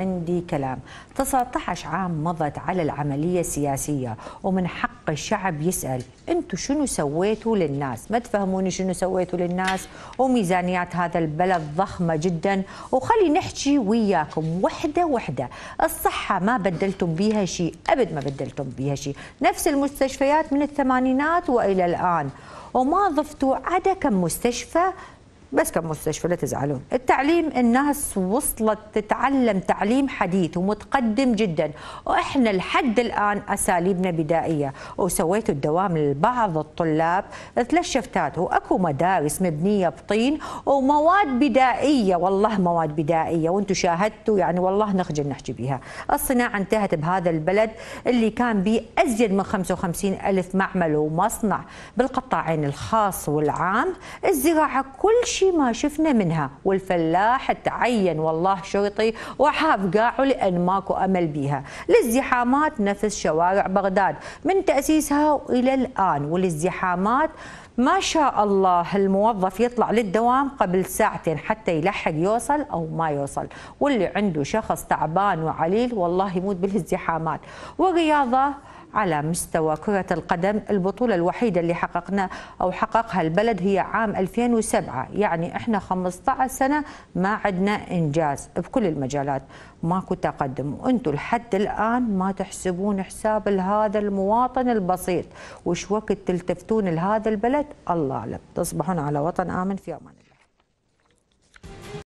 عندي كلام 19 عام مضت على العملية السياسية ومن حق الشعب يسأل انتم شنو سويتوا للناس ما تفهموني شنو سويتوا للناس وميزانيات هذا البلد ضخمة جدا وخلي نحكي وياكم وحدة وحدة الصحة ما بدلتم بيها شيء أبد ما بدلتم بيها شيء نفس المستشفيات من الثمانينات وإلى الآن وما ضفتوا عدا كم مستشفى بس كم مستشفى لا تزعلون التعليم الناس وصلت تتعلم تعليم حديث ومتقدم جدا واحنا لحد الان اساليبنا بدائيه وسويت الدوام لبعض الطلاب ثلاث شفتات واكو مدارس مبنيه بطين ومواد بدائيه والله مواد بدائيه وانتم شاهدتوا يعني والله نخجل نحكي بها الصناعه انتهت بهذا البلد اللي كان به ازيد من 55 الف معمل ومصنع بالقطاعين الخاص والعام الزراعه كل شيء شيء ما شفنا منها والفلاح تعين والله شرطي وحاف قاعه لأن ماكو أمل بيها الازدحامات نفس شوارع بغداد من تأسيسها إلى الآن والازدحامات ما شاء الله الموظف يطلع للدوام قبل ساعتين حتى يلحق يوصل او ما يوصل، واللي عنده شخص تعبان وعليل والله يموت بالازدحامات، والرياضه على مستوى كرة القدم البطولة الوحيدة اللي حققنا أو حققها البلد هي عام 2007 يعني يعني احنا 15 سنه ما عندنا انجاز بكل المجالات ماكو تقدم وانتم لحد الان ما تحسبون حساب لهذا المواطن البسيط وش وقت تلتفتون لهذا البلد الله اعلم تصبحون على وطن امن في امان الله